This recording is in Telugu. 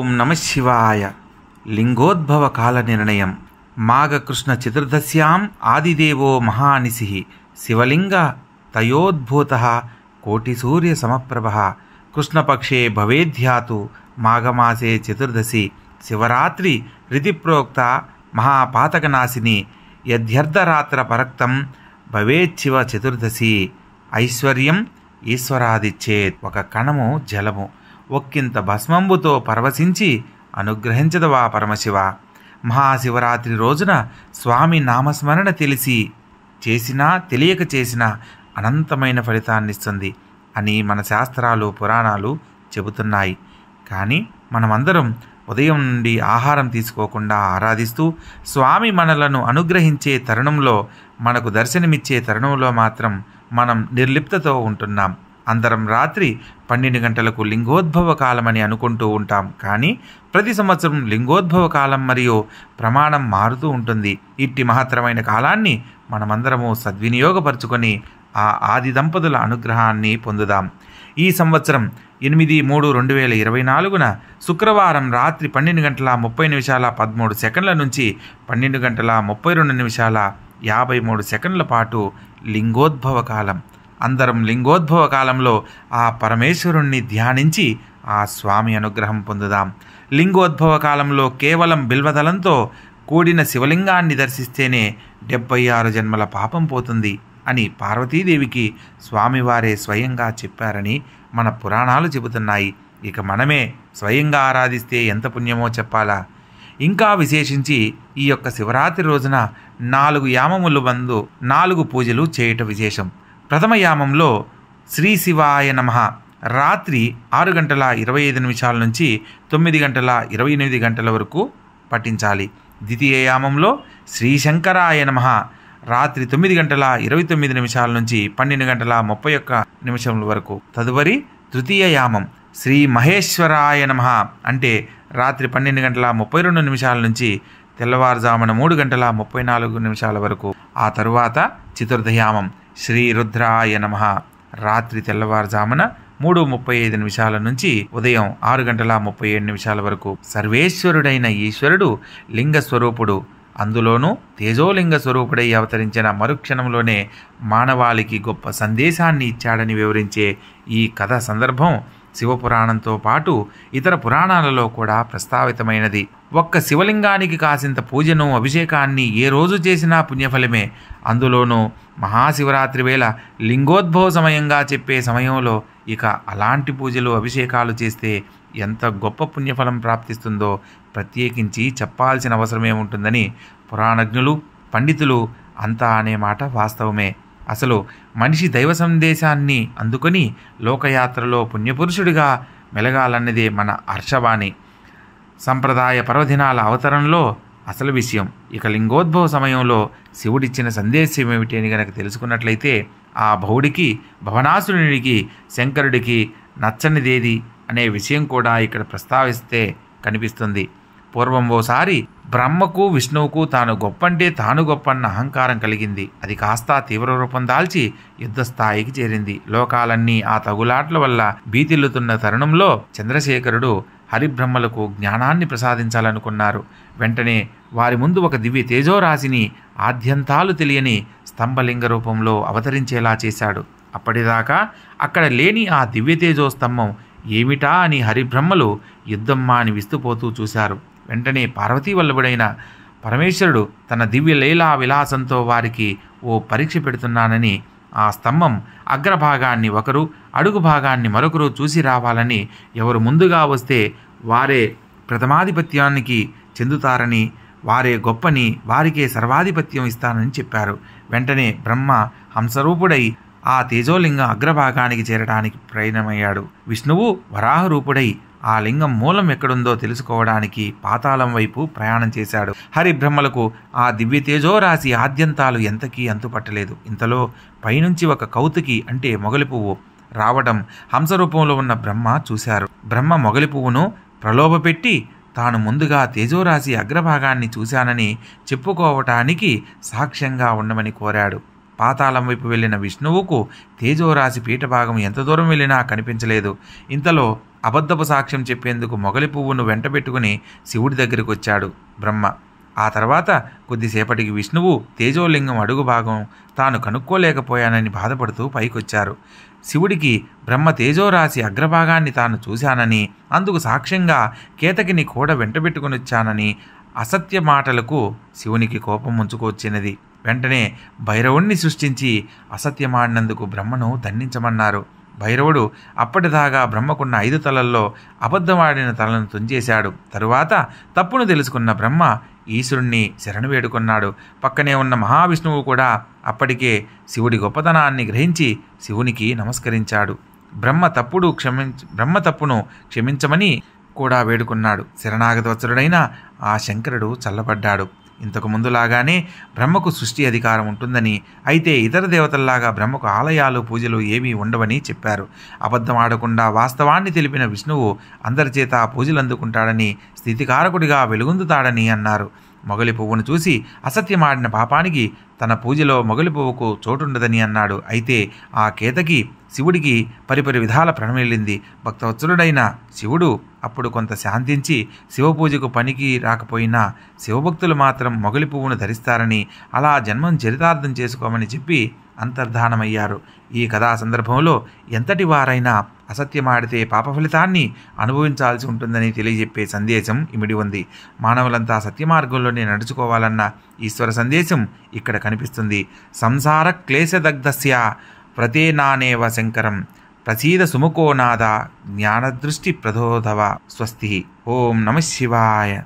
ఓం నమ శివాయ లింగోద్భవ కాల నిర్ణయం మాఘకృష్ణ చతుర్దశ్యాం ఆదిదేవో మహానిశి శివలింగ తయోద్భూత కోటిసూర్య సమప్రభ కృష్ణపక్షే భవేధ్యాతు మాఘమాసే చతుర్దశి శివరాత్రి రితి ప్రోక్త మహాపాతకనాశిని యధ్యర్ధరాత్ర పరక్తం భవేచ్ఛివ చతుర్దశి ఐశ్వర్యం ఈశ్వరాదిచ్చేత్ ఒక కణము జలము ఒక్కింత భస్మంబుతో పరవశించి అనుగ్రహించదవా పరమశివ మహాశివరాత్రి రోజున స్వామి నామస్మరణ తెలిసి చేసినా తెలియక చేసినా అనంతమైన ఫలితాన్నిస్తుంది అని మన శాస్త్రాలు పురాణాలు చెబుతున్నాయి కానీ మనమందరం ఉదయం నుండి ఆహారం తీసుకోకుండా ఆరాధిస్తూ స్వామి మనలను అనుగ్రహించే తరుణంలో మనకు దర్శనమిచ్చే తరుణంలో మాత్రం మనం నిర్లిప్తతో ఉంటున్నాం అందరం రాత్రి పన్నెండు గంటలకు లింగోద్భవ కాలం అని అనుకుంటూ ఉంటాం కానీ ప్రతి సంవత్సరం లింగోద్భవ కాలం మరియు ప్రమాణం మారుతూ ఉంటుంది ఇట్టి మహత్తరమైన కాలాన్ని మనమందరము సద్వినియోగపరుచుకొని ఆ ఆది దంపతుల అనుగ్రహాన్ని పొందుదాం ఈ సంవత్సరం ఎనిమిది మూడు రెండు వేల ఇరవై నాలుగున శుక్రవారం రాత్రి పన్నెండు గంటల ముప్పై నిమిషాల పదమూడు సెకండ్ల నుంచి పన్నెండు గంటల ముప్పై రెండు నిమిషాల యాభై మూడు సెకండ్ల పాటు లింగోద్భవ కాలం అందరం లింగోద్భవ కాలంలో ఆ పరమేశ్వరుణ్ణి ధ్యానించి ఆ స్వామి అనుగ్రహం పొందుదాం లింగోద్భవ కాలంలో కేవలం బిల్వదలంతో కూడిన శివలింగాన్ని దర్శిస్తేనే డెబ్బై ఆరు జన్మల పాపం పోతుంది అని పార్వతీదేవికి స్వామివారే స్వయంగా చెప్పారని మన పురాణాలు చెబుతున్నాయి ఇక మనమే స్వయంగా ఆరాధిస్తే ఎంత పుణ్యమో చెప్పాలా ఇంకా విశేషించి ఈ యొక్క శివరాత్రి రోజున నాలుగు యామములు బందు నాలుగు పూజలు చేయట విశేషం ప్రథమయామంలో శ్రీ శివాయ నమ రాత్రి ఆరు గంటల ఇరవై ఐదు నిమిషాల నుంచి తొమ్మిది గంటల ఇరవై ఎనిమిది గంటల వరకు పఠించాలి ద్వితీయ యామంలో శ్రీ శంకరాయ నమ రాత్రి తొమ్మిది గంటల ఇరవై తొమ్మిది నిమిషాల నుంచి పన్నెండు గంటల ముప్పై ఒక్క నిమిషముల వరకు తదుపరి తృతీయ యామం శ్రీ మహేశ్వరాయ నమ అంటే రాత్రి పన్నెండు గంటల ముప్పై రెండు నిమిషాల నుంచి తెల్లవారుజామున మూడు గంటల ముప్పై నాలుగు నిమిషాల వరకు ఆ తరువాత చతుర్థయామం శ్రీ రుద్రాయ నమ రాత్రి తెల్లవారుజామున మూడు ముప్పై ఐదు నిమిషాల నుంచి ఉదయం ఆరు గంటల ముప్పై ఏడు నిమిషాల వరకు సర్వేశ్వరుడైన ఈశ్వరుడు లింగ స్వరూపుడు అందులోనూ తేజోలింగ స్వరూపుడై అవతరించిన మరుక్షణంలోనే మానవాళికి గొప్ప సందేశాన్ని ఇచ్చాడని వివరించే ఈ కథ సందర్భం శివపురాణంతో పాటు ఇతర పురాణాలలో కూడా ప్రస్తావితమైనది ఒక్క శివలింగానికి కాసింత పూజను అభిషేకాన్ని ఏ రోజు చేసినా పుణ్యఫలమే అందులోనూ మహాశివరాత్రి వేళ లింగోద్భవ సమయంగా చెప్పే సమయంలో ఇక అలాంటి పూజలు అభిషేకాలు చేస్తే ఎంత గొప్ప పుణ్యఫలం ప్రాప్తిస్తుందో ప్రత్యేకించి చెప్పాల్సిన అవసరమేముంటుందని పురాణజ్ఞులు పండితులు అంతా అనే మాట వాస్తవమే అసలు మనిషి దైవ సందేశాన్ని అందుకొని లోకయాత్రలో పుణ్యపురుషుడిగా మెలగాలన్నదే మన హర్షవాణి సంప్రదాయ పర్వదినాల అవతరణలో అసలు విషయం ఇక లింగోద్భవ సమయంలో శివుడిచ్చిన సందేశం ఏమిటి అని గనక తెలుసుకున్నట్లయితే ఆ భవుడికి భవనాసురునికి శంకరుడికి నచ్చనిదేది అనే విషయం కూడా ఇక్కడ ప్రస్తావిస్తే కనిపిస్తుంది పూర్వం ఓసారి బ్రహ్మకు విష్ణువుకు తాను గొప్పంటే తాను గొప్ప అన్న అహంకారం కలిగింది అది కాస్త తీవ్ర రూపం దాల్చి యుద్ధ స్థాయికి చేరింది లోకాలన్నీ ఆ తగులాట్ల వల్ల బీతిల్లుతున్న తరుణంలో చంద్రశేఖరుడు హరిబ్రహ్మలకు జ్ఞానాన్ని ప్రసాదించాలనుకున్నారు వెంటనే వారి ముందు ఒక దివ్య తేజోరాశిని ఆద్యంతాలు తెలియని స్తంభలింగ రూపంలో అవతరించేలా చేశాడు అప్పటిదాకా అక్కడ లేని ఆ దివ్య తేజో స్తంభం ఏమిటా అని హరిబ్రహ్మలు యుద్ధమ్మా అని విస్తుపోతూ చూశారు వెంటనే పార్వతీ వల్లభుడైన పరమేశ్వరుడు తన దివ్య లీలా విలాసంతో వారికి ఓ పరీక్ష పెడుతున్నానని ఆ స్తంభం అగ్రభాగాన్ని ఒకరు అడుగు భాగాన్ని మరొకరు చూసి రావాలని ఎవరు ముందుగా వస్తే వారే ప్రథమాధిపత్యానికి చెందుతారని వారే గొప్పని వారికే సర్వాధిపత్యం ఇస్తానని చెప్పారు వెంటనే బ్రహ్మ హంసరూపుడై ఆ తేజోలింగ అగ్రభాగానికి చేరడానికి ప్రయత్నమయ్యాడు విష్ణువు వరాహ రూపుడై ఆ లింగం మూలం ఎక్కడుందో తెలుసుకోవడానికి పాతాళం వైపు ప్రయాణం చేశాడు హరిబ్రహ్మలకు ఆ దివ్య తేజోరాశి ఆద్యంతాలు ఎంతకీ అంతుపట్టలేదు ఇంతలో పైనుంచి ఒక కౌతుకి అంటే మొగలి పువ్వు రావడం హంస రూపంలో ఉన్న బ్రహ్మ చూశారు బ్రహ్మ మొగలి పువ్వును ప్రలోభపెట్టి తాను ముందుగా తేజోరాశి అగ్రభాగాన్ని చూశానని చెప్పుకోవటానికి సాక్ష్యంగా ఉండమని కోరాడు పాతాళం వైపు వెళ్ళిన విష్ణువుకు తేజోరాశి పీఠభాగం ఎంత దూరం వెళ్ళినా కనిపించలేదు ఇంతలో అబద్ధపు సాక్ష్యం చెప్పేందుకు మొగలి పువ్వును వెంటబెట్టుకుని శివుడి దగ్గరికి వచ్చాడు బ్రహ్మ ఆ తర్వాత కొద్దిసేపటికి విష్ణువు తేజోలింగం అడుగు భాగం తాను కనుక్కోలేకపోయానని బాధపడుతూ పైకొచ్చారు శివుడికి బ్రహ్మ తేజోరాశి అగ్రభాగాన్ని తాను చూశానని అందుకు సాక్ష్యంగా కేతకిని కూడా వెంటబెట్టుకుని వచ్చానని అసత్య మాటలకు శివునికి కోపం ముంచుకొచ్చినది వెంటనే భైరవుణ్ణి సృష్టించి అసత్యమాడినందుకు బ్రహ్మను దండించమన్నారు భైరవుడు అప్పటిదాకా బ్రహ్మకున్న ఐదు తలల్లో అబద్ధమాడిన తలను తుంచేశాడు తరువాత తప్పును తెలుసుకున్న బ్రహ్మ ఈశ్వరుణ్ణి శరణు వేడుకున్నాడు పక్కనే ఉన్న మహావిష్ణువు కూడా అప్పటికే శివుడి గొప్పతనాన్ని గ్రహించి శివునికి నమస్కరించాడు బ్రహ్మ తప్పుడు క్షమించ బ్రహ్మ తప్పును క్షమించమని కూడా వేడుకున్నాడు శరణాగత వత్సరుడైన ఆ శంకరుడు చల్లబడ్డాడు ఇంతకుముందు లాగానే బ్రహ్మకు సృష్టి అధికారం ఉంటుందని అయితే ఇతర దేవతల్లాగా బ్రహ్మకు ఆలయాలు పూజలు ఏమీ ఉండవని చెప్పారు అబద్ధం ఆడకుండా వాస్తవాన్ని తెలిపిన విష్ణువు అందరిచేత పూజలు అందుకుంటాడని స్థితికారకుడిగా వెలుగొందుతాడని అన్నారు మొగలి పువ్వును చూసి అసత్యమాడిన పాపానికి తన పూజలో మొగలి పువ్వుకు చోటుండదని అన్నాడు అయితే ఆ కేతకి శివుడికి పరిపరి విధాల ప్రణమిల్లింది భక్తవత్సరుడైన శివుడు అప్పుడు కొంత శాంతించి శివపూజకు పనికి రాకపోయినా శివభక్తులు మాత్రం మొగలి పువ్వును ధరిస్తారని అలా జన్మం చరితార్థం చేసుకోమని చెప్పి అంతర్ధానమయ్యారు ఈ కథా సందర్భంలో ఎంతటి వారైనా అసత్యమాడితే పాప ఫలితాన్ని అనుభవించాల్సి ఉంటుందని తెలియజెప్పే సందేశం ఇమిడి ఉంది మానవులంతా సత్యమార్గంలోనే నడుచుకోవాలన్న ఈశ్వర సందేశం ఇక్కడ కనిపిస్తుంది సంసార క్లేశదగ్ధస్య ప్రతేనానేవ శంకరం ప్రసీద సుముఖోనాథ జ్ఞానదృష్టి ప్రదోధవ స్వస్తి ఓం నమ శివాయ